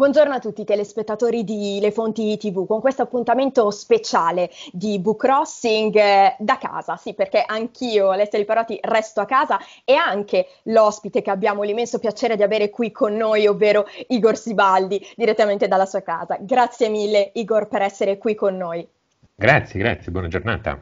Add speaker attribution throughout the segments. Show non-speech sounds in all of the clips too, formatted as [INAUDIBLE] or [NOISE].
Speaker 1: Buongiorno a tutti i telespettatori di Le Fonti TV con questo appuntamento speciale di Book Crossing eh, da casa, sì perché anch'io Alessia Liparotti resto a casa e anche l'ospite che abbiamo l'immenso piacere di avere qui con noi, ovvero Igor Sibaldi, direttamente dalla sua casa. Grazie mille Igor per essere qui con noi.
Speaker 2: Grazie, grazie, buona giornata.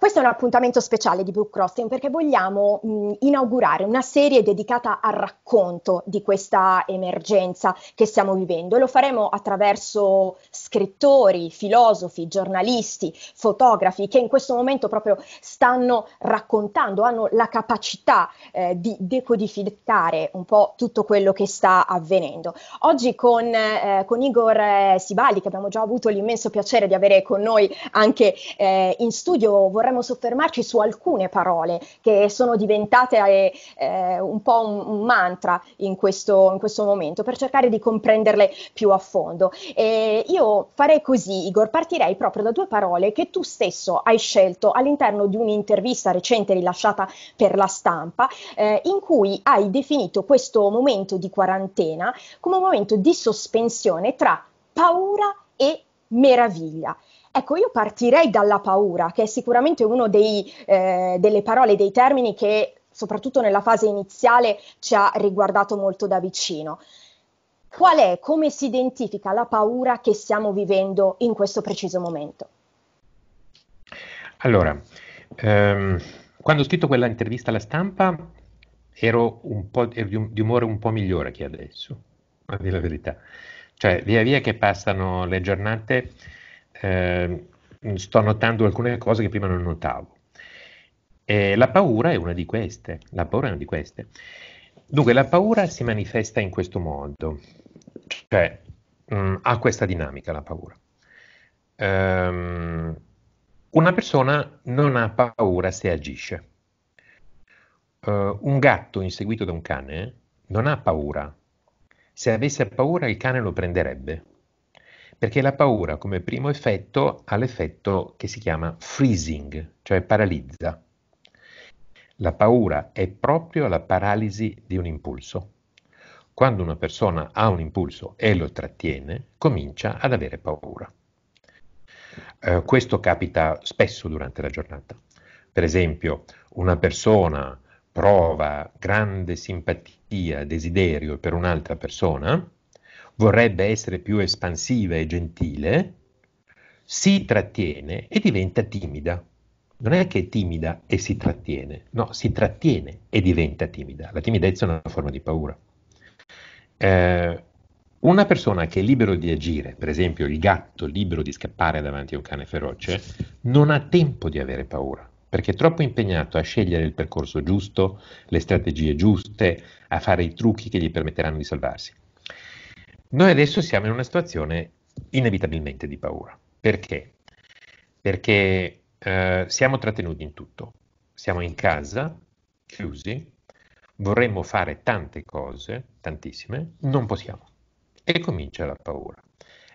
Speaker 1: Questo è un appuntamento speciale di Book Crossing perché vogliamo mh, inaugurare una serie dedicata al racconto di questa emergenza che stiamo vivendo e lo faremo attraverso scrittori, filosofi, giornalisti, fotografi che in questo momento proprio stanno raccontando, hanno la capacità eh, di decodificare un po' tutto quello che sta avvenendo. Oggi con, eh, con Igor eh, Sibali, che abbiamo già avuto l'immenso piacere di avere con noi anche eh, in studio, vorrei vorremmo soffermarci su alcune parole che sono diventate eh, eh, un po' un, un mantra in questo, in questo, momento per cercare di comprenderle più a fondo. E io farei così, Igor, partirei proprio da due parole che tu stesso hai scelto all'interno di un'intervista recente rilasciata per la stampa, eh, in cui hai definito questo momento di quarantena come un momento di sospensione tra paura e meraviglia. Ecco, io partirei dalla paura, che è sicuramente una eh, delle parole, dei termini che soprattutto nella fase iniziale ci ha riguardato molto da vicino. Qual è, come si identifica la paura che stiamo vivendo in questo preciso momento?
Speaker 2: Allora, ehm, quando ho scritto quella intervista alla stampa ero, ero di umore un po' migliore che adesso, a dire la verità. Cioè, via via che passano le giornate, eh, sto notando alcune cose che prima non notavo. Eh, la paura è una di queste. La paura è una di queste. Dunque, la paura si manifesta in questo modo, cioè mh, mm, ha questa dinamica la paura. Um, una persona non ha paura se agisce. Uh, un gatto inseguito da un cane non ha paura. Se avesse paura il cane lo prenderebbe perché la paura come primo effetto ha l'effetto che si chiama freezing, cioè paralizza. La paura è proprio la paralisi di un impulso. Quando una persona ha un impulso e lo trattiene, comincia ad avere paura. Eh, questo capita spesso durante la giornata. Per esempio, una persona prova grande simpatia, desiderio per un'altra persona, vorrebbe essere più espansiva e gentile, si trattiene e diventa timida. Non è che è timida e si trattiene, no, si trattiene e diventa timida. La timidezza è una forma di paura. Eh, una persona che è libero di agire, per esempio il gatto libero di scappare davanti a un cane feroce, non ha tempo di avere paura, perché è troppo impegnato a scegliere il percorso giusto, le strategie giuste, a fare i trucchi che gli permetteranno di salvarsi. Noi adesso siamo in una situazione inevitabilmente di paura. Perché? Perché eh, siamo trattenuti in tutto. Siamo in casa, chiusi, vorremmo fare tante cose, tantissime, non possiamo. E comincia la paura.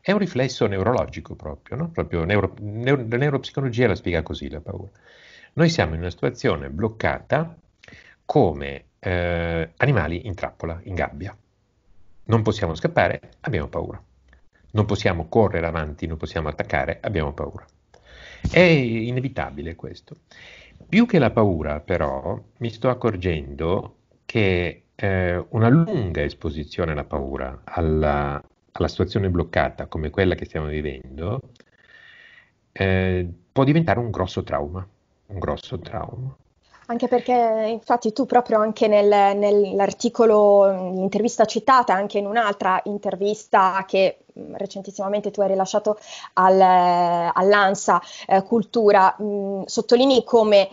Speaker 2: È un riflesso neurologico proprio, no? proprio neuro, neuro, la neuropsicologia la spiega così la paura. Noi siamo in una situazione bloccata come eh, animali in trappola, in gabbia. Non possiamo scappare, abbiamo paura. Non possiamo correre avanti, non possiamo attaccare, abbiamo paura. È inevitabile questo. Più che la paura, però, mi sto accorgendo che eh, una lunga esposizione alla paura, alla, alla, situazione bloccata come quella che stiamo vivendo, eh, può diventare un grosso trauma.
Speaker 1: Un grosso trauma. Anche perché, infatti, tu proprio anche nel, nell'articolo, l'intervista citata, anche in un'altra intervista che recentissimamente tu hai rilasciato al, eh, all'ANSA eh, Cultura, mh, sottolinei come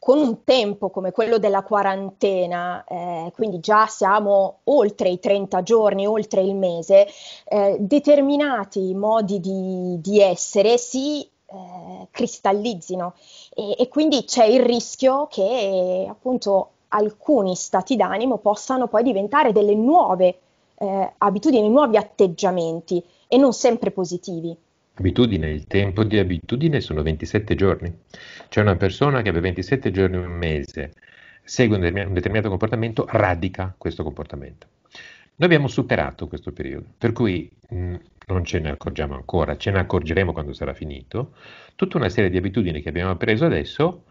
Speaker 1: con un tempo come quello della quarantena, eh, quindi già siamo oltre i 30 giorni, oltre il mese, eh, determinati modi di, di essere si eh, cristallizzino e, e quindi c'è il rischio che appunto alcuni stati d'animo possano poi diventare delle nuove eh, abitudini, nuovi atteggiamenti e non sempre positivi.
Speaker 2: Abitudine, il tempo di abitudine sono 27 giorni. C'è una persona che per 27 giorni un mese segue un determinato, un determinato comportamento, radica questo comportamento. Noi abbiamo superato questo periodo, per cui mh, non ce ne accorgiamo ancora, ce ne accorgeremo quando sarà finito, tutta una serie di abitudini che abbiamo preso adesso,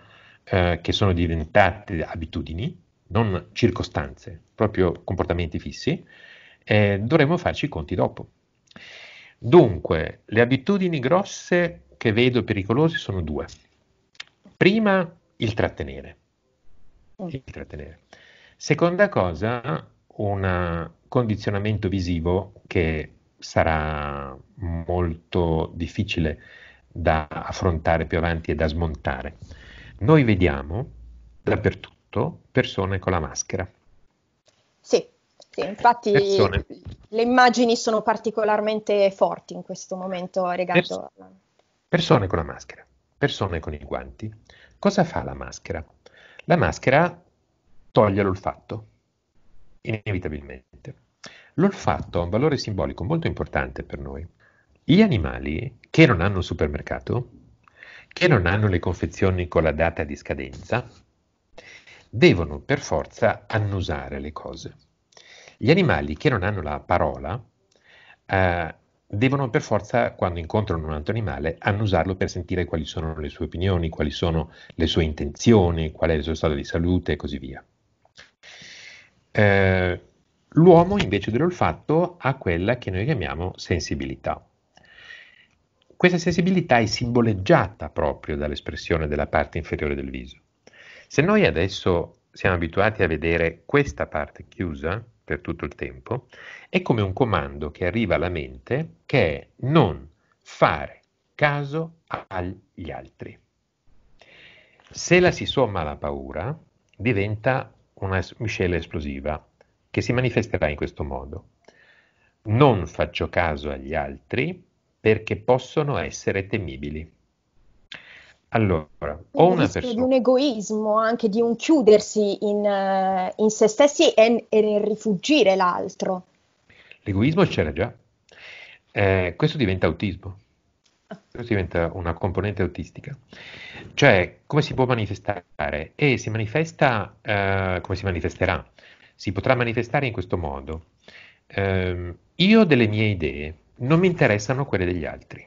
Speaker 2: eh, che sono diventate abitudini, non circostanze, proprio comportamenti fissi, eh, dovremo farci i conti dopo. Dunque, le abitudini grosse che vedo pericolose sono due. Prima, il trattenere. Mm. Il trattenere. Seconda cosa, un condizionamento visivo che sarà molto difficile da affrontare più avanti e da smontare. Noi vediamo dappertutto persone con la maschera.
Speaker 1: Sì, sì infatti persone. le immagini sono particolarmente forti in questo momento legato
Speaker 2: Pers- Persone con la maschera, persone con i guanti. Cosa fa la maschera? La maschera toglie l'olfatto, inevitabilmente. L'olfatto ha un valore simbolico molto importante per noi. Gli animali che non hanno un supermercato, che non hanno le confezioni con la data di scadenza, devono per forza annusare le cose. Gli animali che non hanno la parola eh, devono per forza, quando incontrano un altro animale, annusarlo per sentire quali sono le sue opinioni, quali sono le sue intenzioni, qual è il suo stato di salute e così via. Eh, L'uomo invece dell'olfatto ha quella che noi chiamiamo sensibilità. Questa sensibilità è simboleggiata proprio dall'espressione della parte inferiore del viso. Se noi adesso siamo abituati a vedere questa parte chiusa per tutto il tempo, è come un comando che arriva alla mente che è non fare caso agli altri. Se la si somma alla paura, diventa una miscela esplosiva che si manifesterà in questo modo. Non faccio caso agli altri perché possono essere temibili. Allora, o una persona...
Speaker 1: Di un egoismo, anche di un chiudersi in, eh, in se stessi e, e nel rifugire l'altro.
Speaker 2: L'egoismo c'era già. Eh, questo diventa autismo. Ah. Questo diventa una componente autistica. Cioè, come si può manifestare? E si manifesta eh, come si manifesterà si potrà manifestare in questo modo. Eh, io delle mie idee non mi interessano quelle degli altri,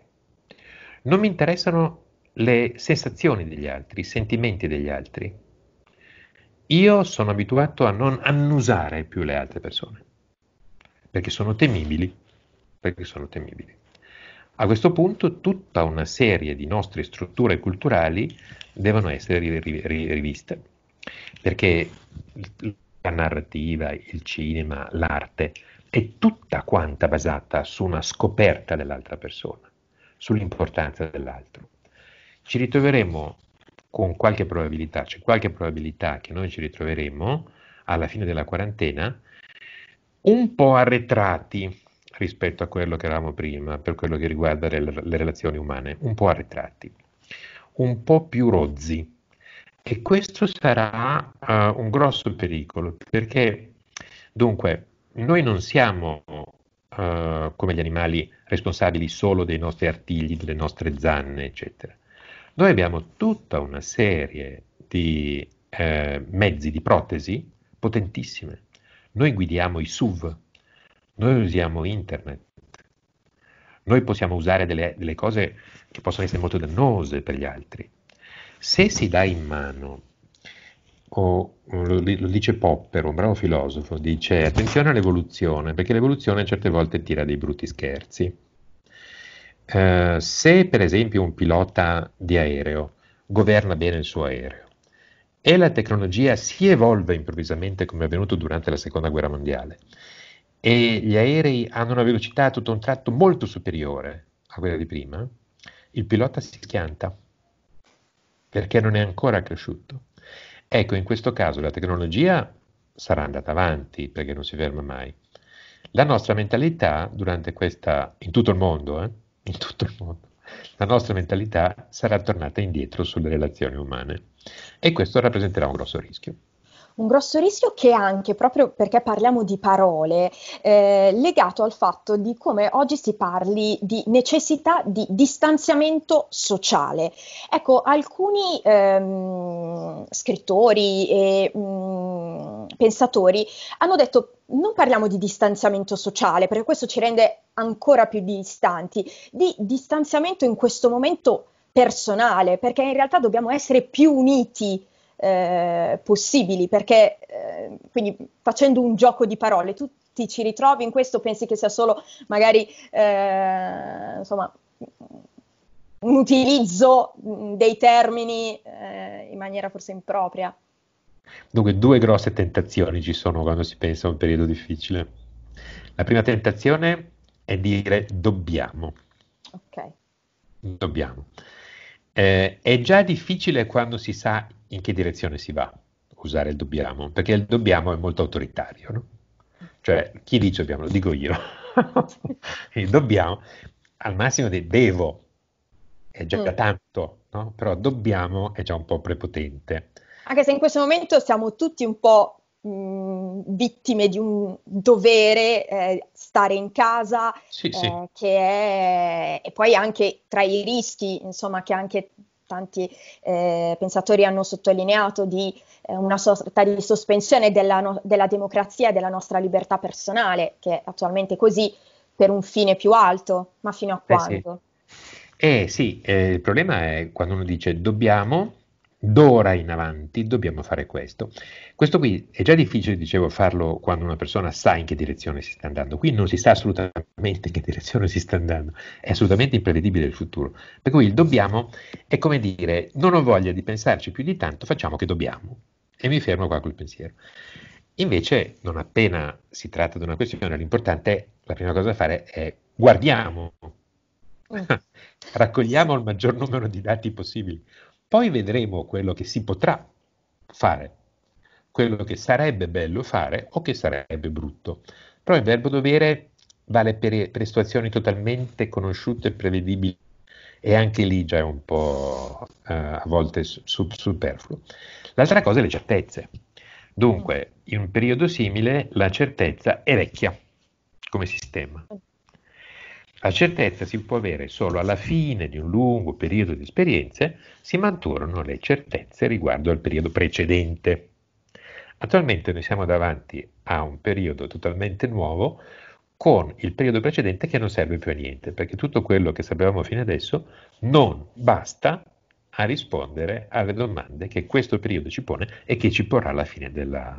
Speaker 2: non mi interessano le sensazioni degli altri, i sentimenti degli altri. Io sono abituato a non annusare più le altre persone, perché sono temibili, perché sono temibili. A questo punto tutta una serie di nostre strutture culturali devono essere riviste, perché la narrativa, il cinema, l'arte, è tutta quanta basata su una scoperta dell'altra persona, sull'importanza dell'altro. Ci ritroveremo con qualche probabilità, c'è qualche probabilità che noi ci ritroveremo alla fine della quarantena un po' arretrati rispetto a quello che eravamo prima, per quello che riguarda le, le relazioni umane, un po' arretrati, un po' più rozzi, e questo sarà uh, un grosso pericolo, perché dunque noi non siamo uh, come gli animali responsabili solo dei nostri artigli, delle nostre zanne, eccetera. Noi abbiamo tutta una serie di eh, mezzi di protesi potentissime. Noi guidiamo i SUV, noi usiamo internet, noi possiamo usare delle, delle cose che possono essere molto dannose per gli altri. Se si dà in mano, o lo, dice Popper, un bravo filosofo, dice attenzione all'evoluzione, perché l'evoluzione certe volte tira dei brutti scherzi. Eh, se per esempio un pilota di aereo governa bene il suo aereo e la tecnologia si evolve improvvisamente come è avvenuto durante la seconda guerra mondiale e gli aerei hanno una velocità tutto un tratto molto superiore a quella di prima, il pilota si schianta perché non è ancora cresciuto. Ecco, in questo caso la tecnologia sarà andata avanti perché non si ferma mai. La nostra mentalità durante questa, in tutto il mondo, eh, in tutto il mondo, la nostra mentalità sarà tornata indietro sulle relazioni umane e questo rappresenterà un grosso rischio
Speaker 1: un grosso rischio che anche proprio perché parliamo di parole, eh, legato al fatto di come oggi si parli di necessità di distanziamento sociale. Ecco, alcuni ehm, scrittori e mh, mm, pensatori hanno detto non parliamo di distanziamento sociale, perché questo ci rende ancora più distanti, di distanziamento in questo momento personale, perché in realtà dobbiamo essere più uniti eh, possibili, perché eh, quindi facendo un gioco di parole, tu ti ci ritrovi in questo, pensi che sia solo magari eh, insomma un utilizzo mm, dei termini eh, in maniera forse impropria.
Speaker 2: Dunque, due grosse tentazioni ci sono quando si pensa a un periodo difficile. La prima tentazione è dire dobbiamo. Ok. Dobbiamo eh, è già difficile quando si sa in che direzione si va usare il dobbiamo, perché il dobbiamo è molto autoritario, no? Cioè, chi dice dobbiamo? Lo dico io. [LAUGHS] il dobbiamo, al massimo del devo, è già mm. tanto, no? Però dobbiamo è già un po' prepotente.
Speaker 1: Anche se in questo momento siamo tutti un po' vittime di un dovere eh, stare in casa, sì, eh, sì. che è e poi anche tra i rischi, insomma, che anche tanti eh, pensatori hanno sottolineato di eh, una sorta di sospensione della, no- della democrazia e della nostra libertà personale, che è attualmente così per un fine più alto, ma fino a eh quando?
Speaker 2: Eh sì, eh sì il problema è quando uno dice dobbiamo D'ora in avanti dobbiamo fare questo. Questo qui è già difficile, dicevo, farlo quando una persona sa in che direzione si sta andando. Qui non si sa assolutamente in che direzione si sta andando, è assolutamente imprevedibile il futuro. Per cui il dobbiamo è come dire, non ho voglia di pensarci più di tanto, facciamo che dobbiamo. E mi fermo qua col pensiero. Invece, non appena si tratta di una questione, l'importante, la prima cosa da fare è guardiamo, mm. [LAUGHS] raccogliamo il maggior numero di dati possibili. Poi vedremo quello che si potrà fare, quello che sarebbe bello fare o che sarebbe brutto. Però il verbo dovere vale per, per situazioni totalmente conosciute e prevedibili e anche lì già è un po' eh, a volte sub, superfluo. L'altra cosa è le certezze. Dunque, in un periodo simile la certezza è vecchia come sistema. La certezza si può avere solo alla fine di un lungo periodo di esperienze, si maturano le certezze riguardo al periodo precedente. Attualmente noi siamo davanti a un periodo totalmente nuovo con il periodo precedente che non serve più a niente, perché tutto quello che sapevamo fino adesso non basta a rispondere alle domande che questo periodo ci pone e che ci porrà alla fine della,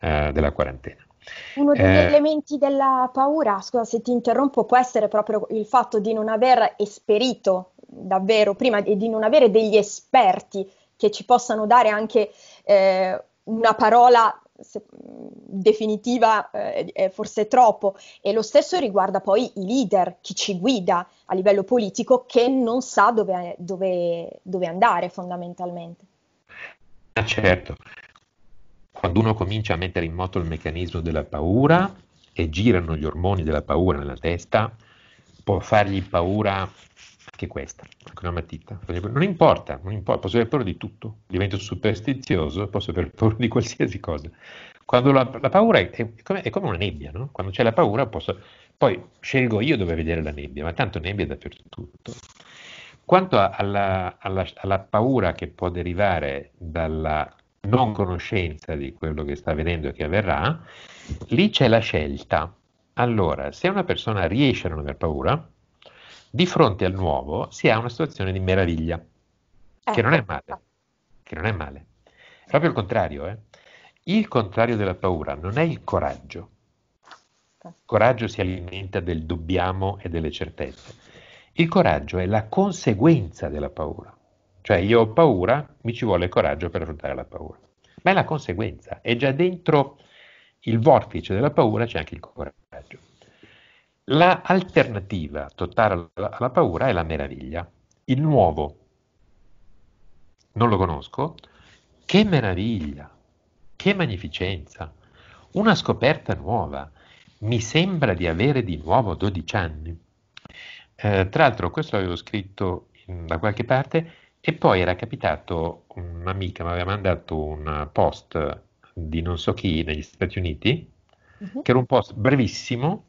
Speaker 2: uh, della quarantena.
Speaker 1: Uno degli eh, elementi della paura, scusa se ti interrompo, può essere proprio il fatto di non aver esperito davvero prima e di non avere degli esperti che ci possano dare anche eh, una parola se, definitiva eh, forse troppo e lo stesso riguarda poi i leader, chi ci guida a livello politico che non sa dove, dove, dove andare fondamentalmente.
Speaker 2: Ah, certo, quando uno comincia a mettere in moto il meccanismo della paura e girano gli ormoni della paura nella testa, può fargli paura anche questa, anche una matita. Non importa, non importa, posso aver paura di tutto, divento superstizioso, posso aver paura di qualsiasi cosa. Quando la, la paura è, è, come, è, come, una nebbia, no? quando c'è la paura posso... Poi scelgo io dove vedere la nebbia, ma tanto nebbia dappertutto. Quanto alla, alla, alla paura che può derivare dalla non conoscenza di quello che sta avvenendo e che avverrà, lì c'è la scelta. Allora, se una persona riesce a non aver paura, di fronte al nuovo si ha una situazione di meraviglia, eh. che non è ecco. male, che non è male. È proprio il contrario, eh? Il contrario della paura non è il coraggio. Il coraggio si alimenta del dobbiamo e delle certezze. Il coraggio è la conseguenza della paura. Cioè io ho paura, mi ci vuole coraggio per affrontare la paura. Ma è la conseguenza, è già dentro il vortice della paura c'è anche il coraggio. L'alternativa la totale alla paura è la meraviglia, il nuovo. Non lo conosco. Che meraviglia, che magnificenza, una scoperta nuova. Mi sembra di avere di nuovo 12 anni. Eh, tra l'altro questo avevo scritto in, da qualche parte, e poi era capitato un'amica mi aveva mandato un post di non so chi negli Stati Uniti, uh-huh. che era un post brevissimo,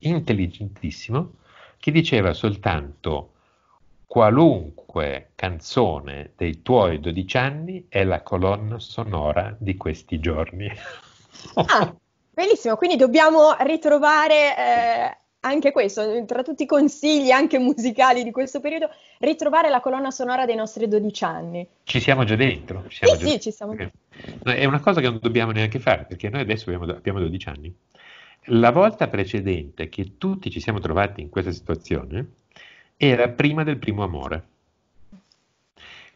Speaker 2: intelligentissimo, che diceva soltanto qualunque canzone dei tuoi 12 anni è la colonna sonora di questi giorni.
Speaker 1: ah, bellissimo, quindi dobbiamo ritrovare eh, anche questo, tra tutti i consigli anche musicali di questo periodo, ritrovare la colonna sonora dei nostri 12 anni.
Speaker 2: Ci siamo già dentro. Ci siamo sì, già sì, ci siamo dentro. È una cosa che non dobbiamo neanche fare, perché noi adesso abbiamo, abbiamo 12 anni. La volta precedente che tutti ci siamo trovati in questa situazione era prima del primo amore,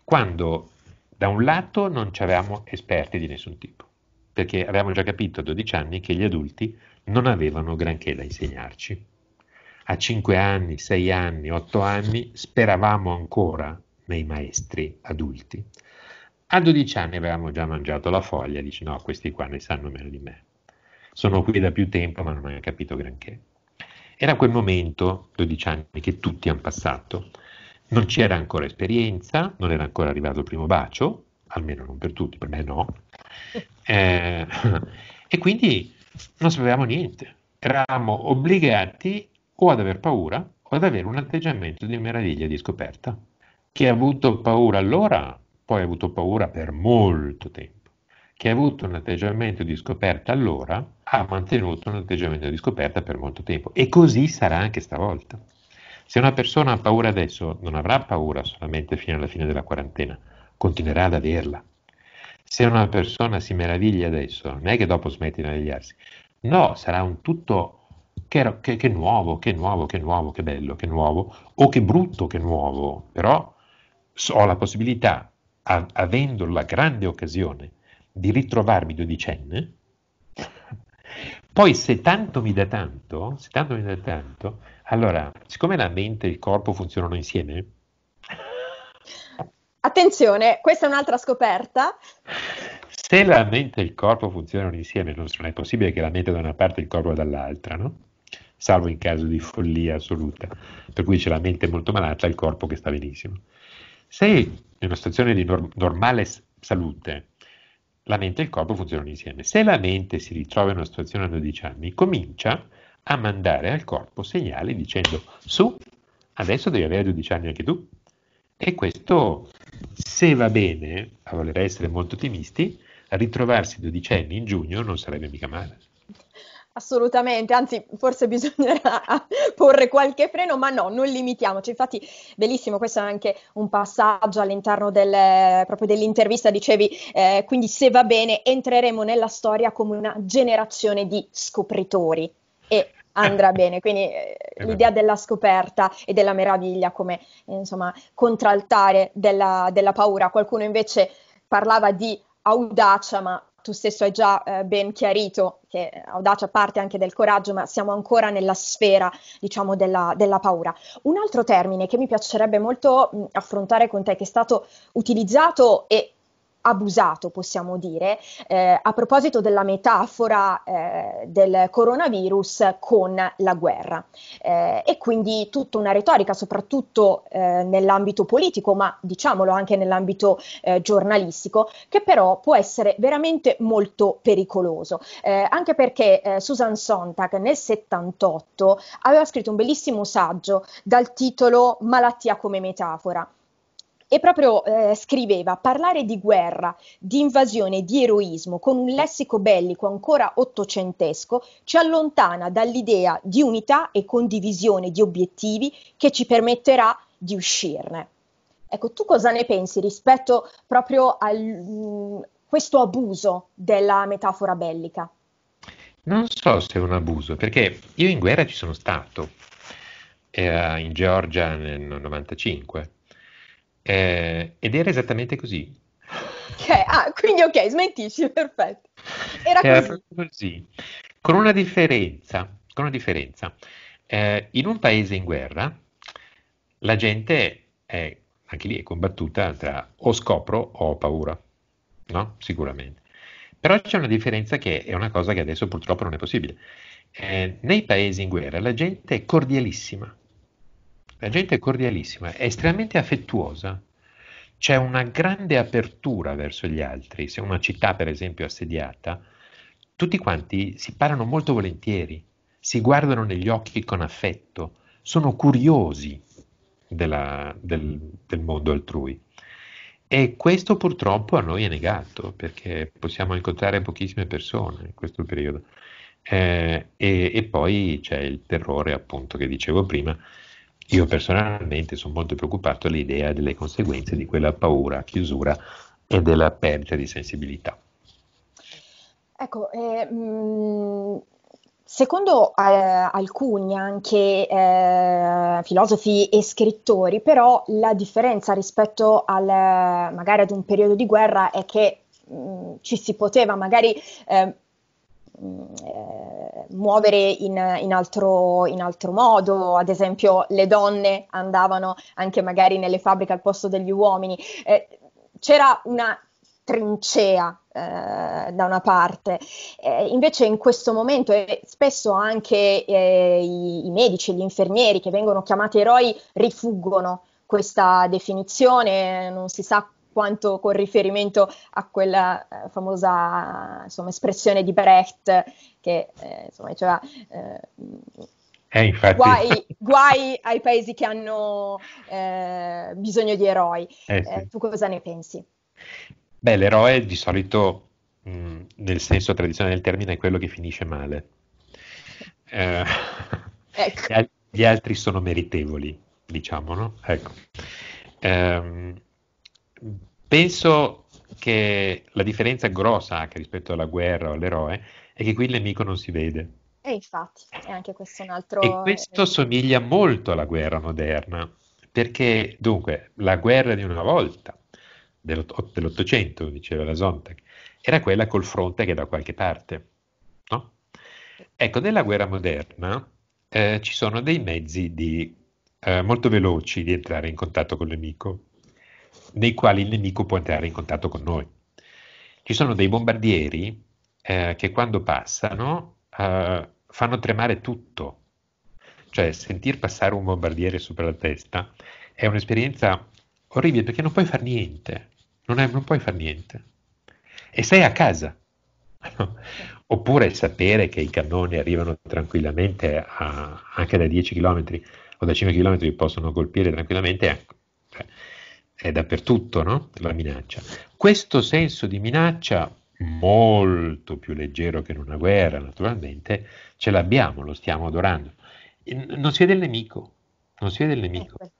Speaker 2: quando da un lato non ci c'eravamo esperti di nessun tipo, perché avevamo già capito a 12 anni che gli adulti non avevano granché da insegnarci a 5 anni, 6 anni, 8 anni speravamo ancora nei maestri adulti. A 12 anni avevamo già mangiato la foglia, dici no, questi qua ne sanno meno di me. Sono qui da più tempo ma non hanno capito granché. Era quel momento, 12 anni, che tutti hanno passato. Non c'era ancora esperienza, non era ancora arrivato il primo bacio, almeno non per tutti, per me no. [LAUGHS] Eh, [LAUGHS] e quindi non sapevamo niente. Eravamo obbligati o ad aver paura o ad avere un atteggiamento di meraviglia di scoperta. Chi ha avuto paura allora, poi ha avuto paura per molto tempo. Chi ha avuto un atteggiamento di scoperta allora, ha mantenuto un atteggiamento di scoperta per molto tempo. E così sarà anche stavolta. Se una persona ha paura adesso, non avrà paura solamente fino alla fine della quarantena, continuerà ad averla. Se una persona si meraviglia adesso, non è che dopo smette di meravigliarsi. No, sarà un tutto che, era, che, che nuovo, che nuovo, che nuovo, che bello, che nuovo, o che brutto, che nuovo, però ho la possibilità, a, avendo la grande occasione, di ritrovarmi dodicenne, poi se tanto mi dà tanto, se tanto mi dà tanto, allora, siccome la mente e il corpo funzionano insieme,
Speaker 1: Attenzione, questa è un'altra scoperta.
Speaker 2: Se la mente e il corpo funzionano insieme, non è possibile che la mente da una parte e il corpo dall'altra, no? salvo in caso di follia assoluta, per cui c'è la mente molto malata e il corpo che sta benissimo. Se in una situazione di norm- normale salute, la mente e il corpo funzionano insieme. Se la mente si ritrova in una situazione a 12 anni, comincia a mandare al corpo segnali dicendo su, adesso devi avere 12 anni anche tu. E questo, se va bene, a voler essere molto ottimisti, ritrovarsi 12 anni in giugno non sarebbe mica male.
Speaker 1: Assolutamente, anzi forse bisognerà [LAUGHS] porre qualche freno, ma no, non limitiamoci. Infatti, bellissimo, questo è anche un passaggio all'interno del, proprio dell'intervista, dicevi, eh, quindi se va bene entreremo nella storia come una generazione di scopritori e andrà [LAUGHS] bene, quindi eh, l'idea della scoperta e della meraviglia come insomma contraltare della, della paura. Qualcuno invece parlava di audacia, ma tu stesso hai già eh, ben chiarito che audacia parte anche del coraggio, ma siamo ancora nella sfera, diciamo, della, della paura. Un altro termine che mi piacerebbe molto mh, affrontare con te, che è stato utilizzato e abusato, possiamo dire, eh, a proposito della metafora eh, del coronavirus con la guerra. Eh, e quindi tutta una retorica, soprattutto eh, nell'ambito politico, ma diciamolo anche nell'ambito eh, giornalistico, che però può essere veramente molto pericoloso. Eh, anche perché Susan Sontag nel 78 aveva scritto un bellissimo saggio dal titolo Malattia come metafora e proprio eh, scriveva parlare di guerra, di invasione, di eroismo con un lessico bellico ancora ottocentesco ci allontana dall'idea di unità e condivisione di obiettivi che ci permetterà di uscirne. Ecco, tu cosa ne pensi rispetto proprio a mm, questo abuso della metafora bellica?
Speaker 2: Non so se è un abuso, perché io in guerra ci sono stato, era eh, in Georgia nel 95 eh, ed era esattamente così.
Speaker 1: Okay. Ah, quindi ok, smentisci, [LAUGHS] perfetto. Era, era
Speaker 2: così. così. Con una differenza, con una differenza. Eh, in un paese in guerra la gente è, anche lì è combattuta tra o scopro o ho paura, no? Sicuramente. Però c'è una differenza che è una cosa che adesso purtroppo non è possibile. Eh, nei paesi in guerra la gente è cordialissima, la gente è cordialissima, è estremamente affettuosa. C'è una grande apertura verso gli altri. Se una città, per esempio, è assediata, tutti quanti si parlano molto volentieri, si guardano negli occhi con affetto, sono curiosi della, del, del mondo altrui. E questo purtroppo a noi è negato, perché possiamo incontrare pochissime persone in questo periodo. Eh, e, e, poi c'è il terrore, appunto, che dicevo prima, io personalmente sono molto preoccupato all'idea delle conseguenze di quella paura, chiusura e della perdita di sensibilità.
Speaker 1: Ecco, eh, secondo eh, alcuni anche eh, filosofi e scrittori, però la differenza rispetto al, magari ad un periodo di guerra è che mh, mm, ci si poteva magari ehm, Mm, eh, muovere in, in, altro, in, altro, modo, ad esempio le donne andavano anche magari nelle fabbriche al posto degli uomini. Eh, c'era una trincea eh, da una parte. Eh, invece in questo momento e spesso anche eh, i, i, medici, gli infermieri che vengono chiamati eroi rifuggono questa definizione, non si sa quanto con riferimento a quella eh, famosa insomma, espressione di Brecht che eh, insomma, diceva eh,
Speaker 2: eh guai,
Speaker 1: guai, ai paesi che hanno eh, bisogno di eroi. Eh, sì. tu cosa ne pensi?
Speaker 2: Beh, l'eroe di solito, mh, mm, nel senso tradizionale del termine, è quello che finisce male. Ecco. Gli altri sono meritevoli, diciamo, no? Ecco. Ehm, penso che la differenza grossa anche rispetto alla guerra o all'eroe è che qui il nemico non si vede.
Speaker 1: E infatti, è anche questo un altro... E
Speaker 2: questo somiglia molto alla guerra moderna, perché dunque la guerra di una volta, dell'Ottocento, diceva la Sontag, era quella col fronte che da qualche parte. No? Ecco, nella guerra moderna eh, ci sono dei mezzi di, eh, molto veloci di entrare in contatto col nemico, nei quali il nemico può entrare in contatto con noi. Ci sono dei bombardieri eh, che quando passano eh, fanno tremare tutto, cioè sentir passare un bombardiere sopra la testa è un'esperienza orribile perché non puoi fare niente, non, è, non puoi fare niente. E sei a casa. [LAUGHS] Oppure sapere che i cannoni arrivano tranquillamente a, anche da 10 km o da 5 km possono colpire tranquillamente. Ecco. Cioè, è dappertutto no? la minaccia. Questo senso di minaccia, molto più leggero che in una guerra naturalmente, ce l'abbiamo, lo stiamo adorando. Non si vede il nemico, non si vede il nemico. Ecco.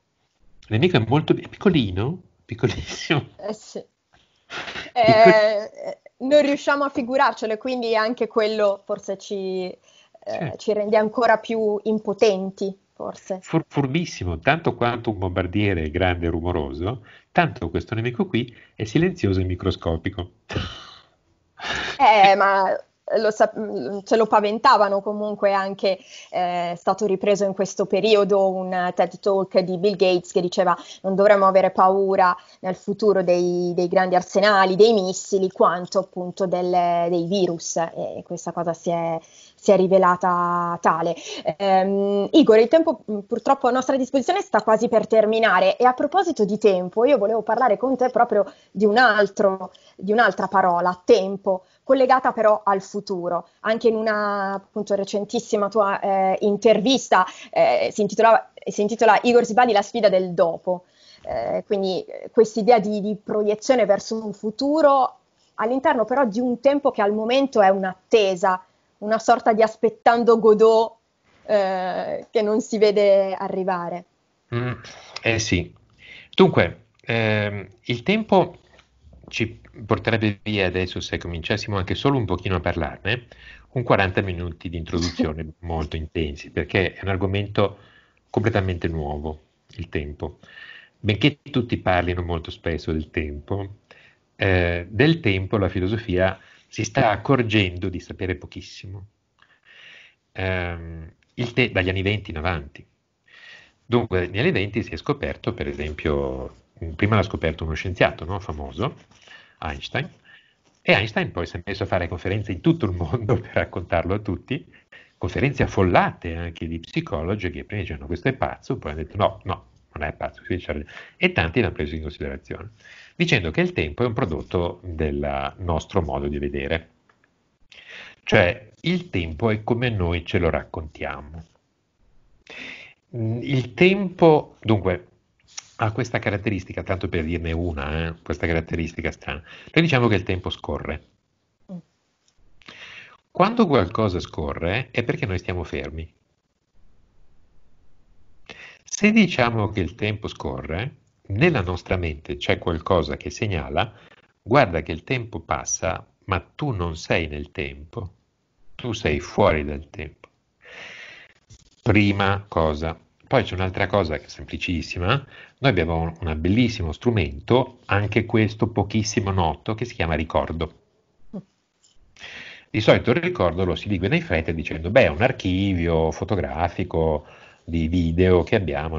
Speaker 2: Il nemico è molto è piccolino, piccolissimo. [LAUGHS]
Speaker 1: Eh sì. Eh, eh, non riusciamo a figurarcelo, e quindi anche quello forse ci, eh, certo. ci rende ancora più impotenti forse.
Speaker 2: Fur- furbissimo, tanto quanto un bombardiere grande e rumoroso, tanto questo nemico qui è silenzioso e
Speaker 1: microscopico. [LAUGHS] eh, ma lo sap- ce lo paventavano comunque anche, eh, è stato ripreso in questo periodo un TED Talk di Bill Gates che diceva non dovremmo avere paura nel futuro dei, dei grandi arsenali, dei missili, quanto appunto del, dei virus e questa cosa si è, si è rivelata tale. Ehm, Igor, il tempo mm, purtroppo a nostra disposizione sta quasi per terminare e a proposito di tempo, io volevo parlare con te proprio di, un altro, di un'altra parola, tempo, collegata però al futuro. Anche in una appunto, recentissima tua eh, intervista eh, si, intitolava, si intitola Igor Sibali la sfida del dopo. Eh, quindi eh, quest'idea di, di proiezione verso un futuro all'interno però di un tempo che al momento è un'attesa una sorta di aspettando Godot eh, che non si vede arrivare.
Speaker 2: Mm, eh sì. Dunque, ehm, il tempo ci porterebbe via adesso, se cominciassimo anche solo un pochino a parlarne, un 40 minuti di introduzione [LAUGHS] molto intensi, perché è un argomento completamente nuovo, il tempo. Benché tutti parlino molto spesso del tempo, eh, del tempo la filosofia si sta accorgendo di sapere pochissimo. Eh, te- dagli anni 20 in avanti. Dunque, negli anni 20 si è scoperto, per esempio, prima l'ha scoperto uno scienziato no? famoso, Einstein, e Einstein poi si è messo a fare conferenze in tutto il mondo [LAUGHS] per raccontarlo a tutti, conferenze affollate anche di psicologi che prima dicevano questo è pazzo, poi hanno detto no, no, non è pazzo, e tanti l'hanno preso in considerazione dicendo che il tempo è un prodotto del nostro modo di vedere. Cioè il tempo è come noi ce lo raccontiamo. Mm, il tempo, dunque, ha questa caratteristica, tanto per dirne una, eh, questa caratteristica strana. Noi diciamo che il tempo scorre. Quando qualcosa scorre è perché noi stiamo fermi. Se diciamo che il tempo scorre, nella nostra mente c'è qualcosa che segnala, guarda che il tempo passa, ma tu non sei nel tempo, tu sei fuori dal tempo. Prima cosa. Poi c'è un'altra cosa che è semplicissima, noi abbiamo un, bellissimo strumento, anche questo pochissimo noto, che si chiama ricordo. Di solito il ricordo lo si liquida in fretta dicendo, beh, è un archivio fotografico, di video che abbiamo.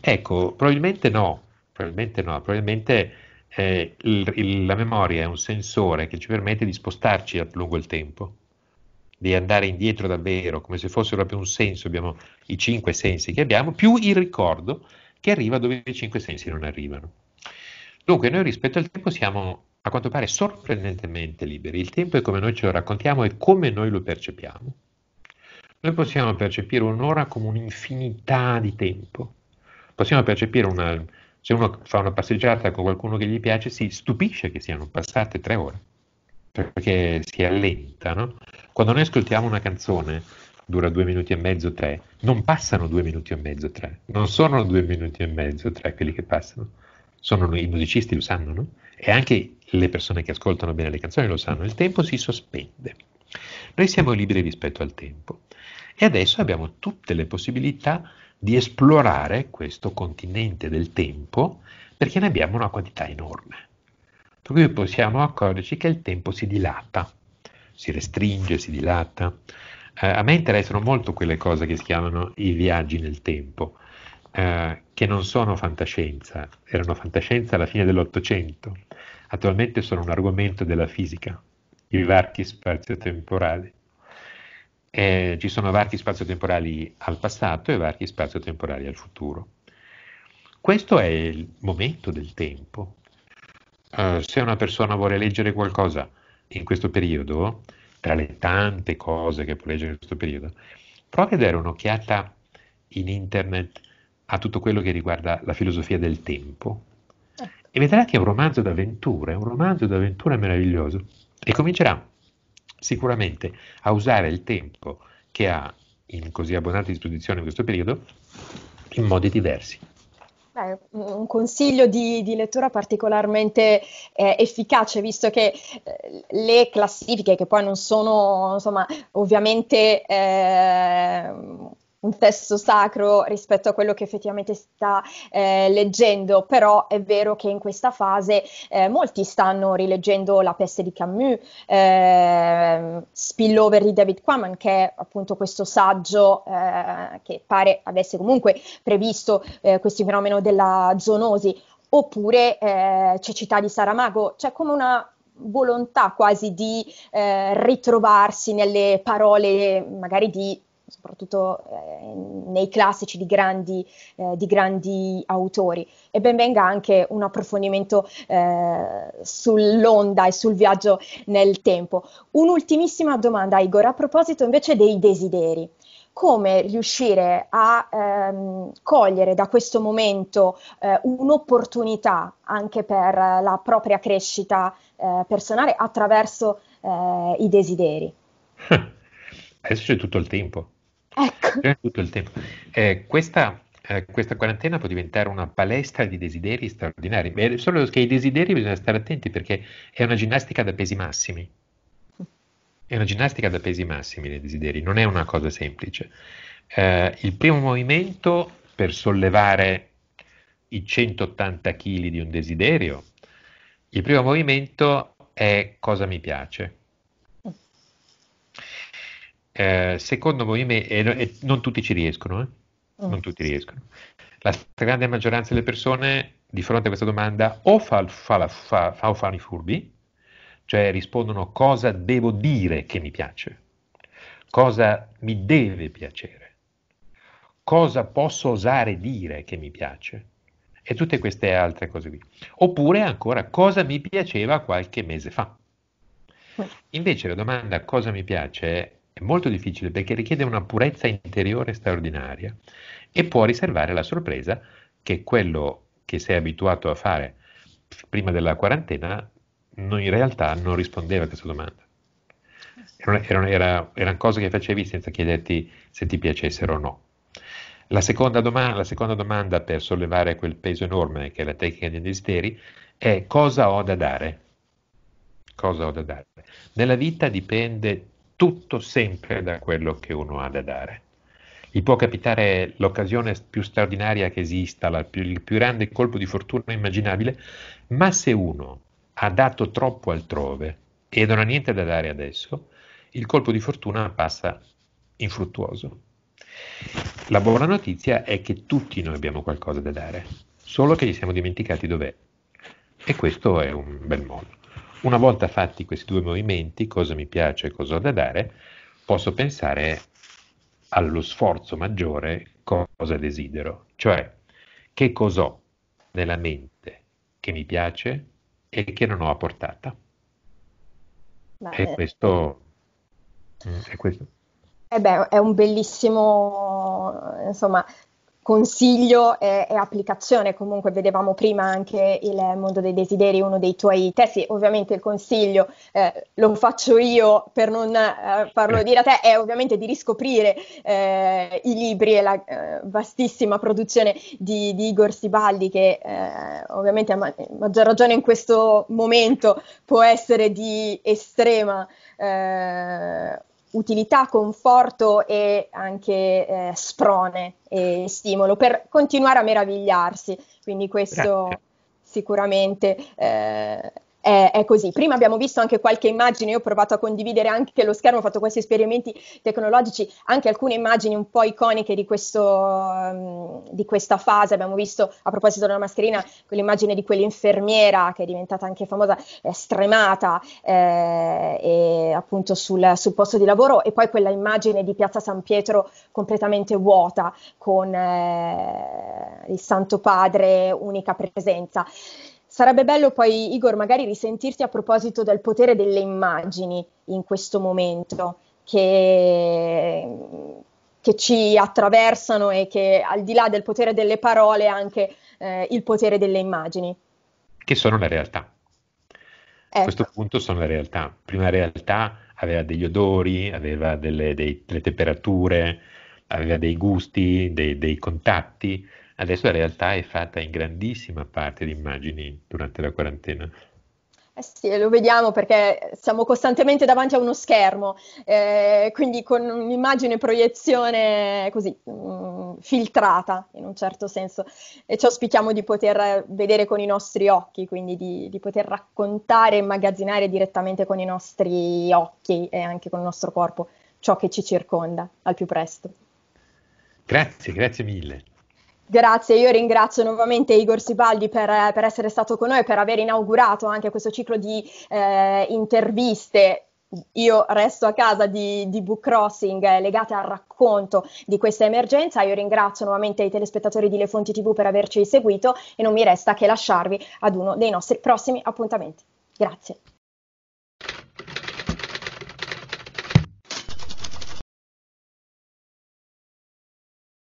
Speaker 2: Ecco, probabilmente no, probabilmente no, probabilmente eh, il, il, la memoria è un sensore che ci permette di spostarci lungo il tempo, di andare indietro davvero, come se fosse proprio un senso, abbiamo i cinque sensi che abbiamo, più il ricordo che arriva dove i cinque sensi non arrivano. Dunque noi rispetto al tempo siamo a quanto pare sorprendentemente liberi, il tempo è come noi ce lo raccontiamo e come noi lo percepiamo. Noi possiamo percepire un'ora come un'infinità di tempo. Possiamo percepire una... Se uno fa una passeggiata con qualcuno che gli piace, si stupisce che siano passate tre ore, perché si allenta, no? Quando noi ascoltiamo una canzone, dura due minuti e mezzo, tre, non passano due minuti e mezzo, tre, non sono due minuti e mezzo, tre quelli che passano, sono i musicisti lo sanno, no? E anche le persone che ascoltano bene le canzoni lo sanno, il tempo si sospende. Noi siamo liberi rispetto al tempo. E adesso abbiamo tutte le possibilità di esplorare questo continente del tempo perché ne abbiamo una quantità enorme. Per cui possiamo accorgerci che il tempo si dilata, si restringe, si dilata. Eh, a me interessano molto quelle cose che si chiamano i viaggi nel tempo, eh, che non sono fantascienza, erano fantascienza alla fine dell'Ottocento, attualmente sono un argomento della fisica, i varchi spazio-temporali. Eh, ci sono varchi spazio-temporali al passato e varchi spazio-temporali al futuro. Questo è il momento del tempo. Uh, se una persona vuole leggere qualcosa in questo periodo, tra le tante cose che può leggere in questo periodo, provi a dare un'occhiata in internet a tutto quello che riguarda la filosofia del tempo e vedrà che è un romanzo d'avventura, è un romanzo d'avventura meraviglioso e comincerà sicuramente a usare il tempo che ha in così abbonata disposizione in questo periodo in modi diversi.
Speaker 1: Beh, un consiglio di, di lettura particolarmente eh, efficace, visto che eh, le classifiche, che poi non sono insomma, ovviamente eh, un testo sacro rispetto a quello che effettivamente sta eh, leggendo, però è vero che in questa fase eh, molti stanno rileggendo La peste di Camus, eh, Spillover di David Quammen, che è appunto questo saggio eh, che pare avesse comunque previsto eh, questo fenomeno della zoonosi, oppure eh, Cecità di Saramago, cioè come una volontà quasi di ritrovarsi nelle parole magari di soprattutto eh, nei classici di grandi, eh, di grandi, autori. E ben venga anche un approfondimento eh, sull'onda e sul viaggio nel tempo. Un'ultimissima domanda, Igor, a proposito invece dei desideri. Come riuscire a ehm, cogliere da questo momento eh, un'opportunità anche per la propria crescita eh, personale attraverso eh, i desideri?
Speaker 2: [LAUGHS] Adesso c'è tutto il tempo. Ecco. Tutto il tempo. Eh, questa, eh, questa, quarantena può diventare una palestra di desideri straordinari, Beh, solo che i desideri bisogna stare attenti perché è una ginnastica da pesi massimi. È una ginnastica da pesi massimi dei desideri, non è una cosa semplice. Eh, il primo movimento per sollevare i 180 kg di un desiderio, il primo movimento è cosa mi piace eh, secondo me, e, e, eh, eh, non tutti ci riescono, eh? Mm. non tutti riescono, la stragrande maggioranza delle persone di fronte a questa domanda o fa, fa, la, fa, fa, fanno i furbi, cioè rispondono cosa devo dire che mi piace, cosa mi deve piacere, cosa posso osare dire che mi piace e tutte queste altre cose qui. Oppure ancora cosa mi piaceva qualche mese fa. Mm. Invece la domanda cosa mi piace è molto difficile perché richiede una purezza interiore straordinaria e può riservare la sorpresa che quello che sei abituato a fare prima della quarantena in realtà non rispondeva a questa domanda. Erano era, era, era cose che facevi senza chiederti se ti piacessero o no. La seconda, domanda, la seconda, domanda, per sollevare quel peso enorme che è la tecnica dei desideri è cosa ho da dare? Cosa ho da dare? Nella vita dipende tutto sempre da quello che uno ha da dare. Gli può capitare l'occasione più straordinaria che esista, più, il più grande colpo di fortuna immaginabile, ma se uno ha dato troppo altrove e non ha niente da dare adesso, il colpo di fortuna passa infruttuoso. La buona notizia è che tutti noi abbiamo qualcosa da dare, solo che ci siamo dimenticati dov'è. E questo è un bel modo. Una volta fatti questi due movimenti, cosa mi piace e cosa ho da dare, posso pensare allo sforzo maggiore cosa desidero, cioè che cosa ho nella mente che mi piace e che non ho a portata. Beh, e questo, mm, è questo.
Speaker 1: Eh beh, è un bellissimo, insomma, consiglio e, e, applicazione. Comunque vedevamo prima anche il mondo dei desideri, uno dei tuoi testi. Ovviamente il consiglio eh, lo faccio io per non eh, farlo dire a te, è ovviamente di riscoprire eh, i libri e la eh, vastissima produzione di, di Igor Sibaldi, che eh, ovviamente a ma- maggior ragione in questo momento può essere di estrema eh, utilità, conforto e anche eh, sprone e stimolo per continuare a meravigliarsi. Quindi questo Grazie. sicuramente eh, è, è, così. Prima abbiamo visto anche qualche immagine, io ho provato a condividere anche lo schermo, ho fatto questi esperimenti tecnologici, anche alcune immagini un po' iconiche di, questo, mm, di questa fase. Abbiamo visto a proposito della mascherina quell'immagine di quell'infermiera che è diventata anche famosa, stremata eh, appunto sul, sul, posto di lavoro e poi quella immagine di Piazza San Pietro completamente vuota con eh, il Santo Padre unica presenza. Sarebbe bello poi, Igor, magari risentirti a proposito del potere delle immagini in questo momento, che, che ci attraversano e che al di là del potere delle parole anche eh, il potere delle immagini.
Speaker 2: Che sono la realtà. Ecco. A questo punto sono la realtà. Prima la realtà aveva degli odori, aveva delle, dei, delle temperature, aveva dei gusti, dei, dei contatti. Adesso la realtà è fatta in grandissima parte di immagini durante la quarantena.
Speaker 1: Eh sì, lo vediamo perché siamo costantemente davanti a uno schermo, eh, quindi con un'immagine proiezione così mh, mm, filtrata in un certo senso e ci auspichiamo di poter vedere con i nostri occhi, quindi di, di poter raccontare e immagazzinare direttamente con i nostri occhi e anche con il nostro corpo ciò che ci circonda al più presto.
Speaker 2: Grazie, grazie mille.
Speaker 1: Grazie, io ringrazio nuovamente Igor Sibaldi per, per, essere stato con noi e per aver inaugurato anche questo ciclo di eh, interviste io resto a casa di, di Book Crossing eh, legate al racconto di questa emergenza. Io ringrazio nuovamente i telespettatori di Le Fonti TV per averci seguito e non mi resta che lasciarvi ad uno dei nostri prossimi appuntamenti. Grazie.